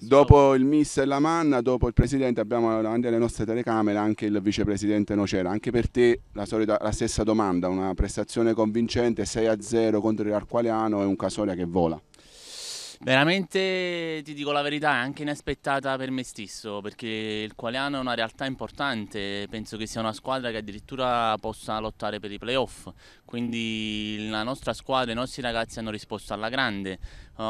Dopo il miss e la manna, dopo il presidente, abbiamo davanti alle nostre telecamere anche il vicepresidente Nocera. Anche per te la, solita, la stessa domanda, una prestazione convincente, 6-0 contro il l'Arqualiano e un Casoria che vola. Veramente ti dico la verità, è anche inaspettata per me stesso, perché il Qualiano è una realtà importante, penso che sia una squadra che addirittura possa lottare per i playoff, quindi la nostra squadra, i nostri ragazzi hanno risposto alla grande,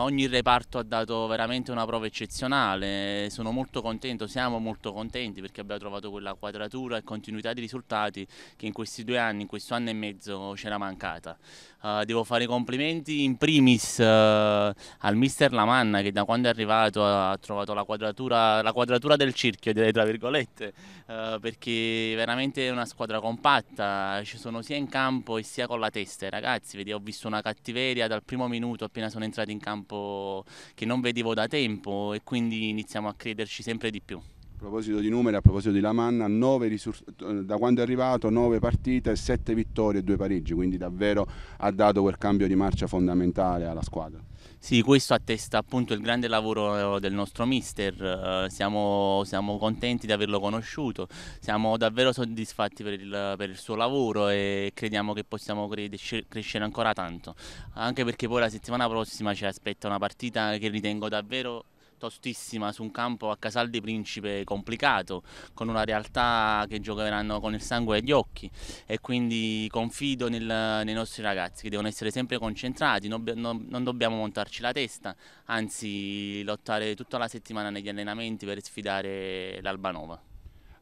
ogni reparto ha dato veramente una prova eccezionale, sono molto contento, siamo molto contenti perché abbiamo trovato quella quadratura e continuità di risultati che in questi due anni, in questo anno e mezzo c'era mancata. Uh, devo fare i complimenti in primis uh, al mister Lamanna che da quando è arrivato ha trovato la quadratura, la quadratura del cerchio, direi tra virgolette, uh, perché veramente è una squadra compatta, ci sono sia in campo e sia con la testa. Ragazzi, vedi, ho visto una cattiveria dal primo minuto appena sono entrati in campo campo che non vedevo da tempo e quindi iniziamo a crederci sempre di più a proposito di numeri, a proposito di Lamanna, eh, da quando è arrivato 9 partite, 7 vittorie e 2 pareggi, quindi davvero ha dato quel cambio di marcia fondamentale alla squadra. Sì, questo attesta appunto il grande lavoro eh, del nostro mister, eh, siamo, siamo contenti di averlo conosciuto, siamo davvero soddisfatti per il, per il suo lavoro e crediamo che possiamo crescere, crescere ancora tanto, anche perché poi la settimana prossima ci aspetta una partita che ritengo davvero tostissima su un campo a Casal di Principe complicato, con una realtà che giocheranno con il sangue agli occhi e quindi confido nel, nei nostri ragazzi che devono essere sempre concentrati, non, non, non, dobbiamo montarci la testa, anzi lottare tutta la settimana negli allenamenti per sfidare l'Albanova.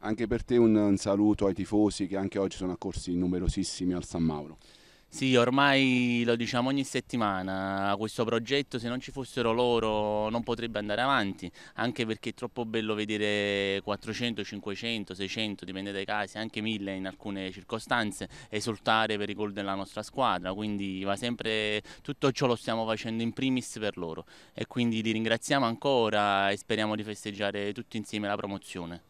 Anche per te un, un saluto ai tifosi che anche oggi sono accorsi numerosissimi al San Mauro. Sì, ormai lo diciamo ogni settimana, questo progetto se non ci fossero loro non potrebbe andare avanti, anche perché è troppo bello vedere 400, 500, 600, dipende dai casi, anche 1000 in alcune circostanze, esultare per i gol della nostra squadra, quindi va sempre, tutto ciò lo stiamo facendo in primis per loro e quindi li ringraziamo ancora e speriamo di festeggiare tutti insieme la promozione.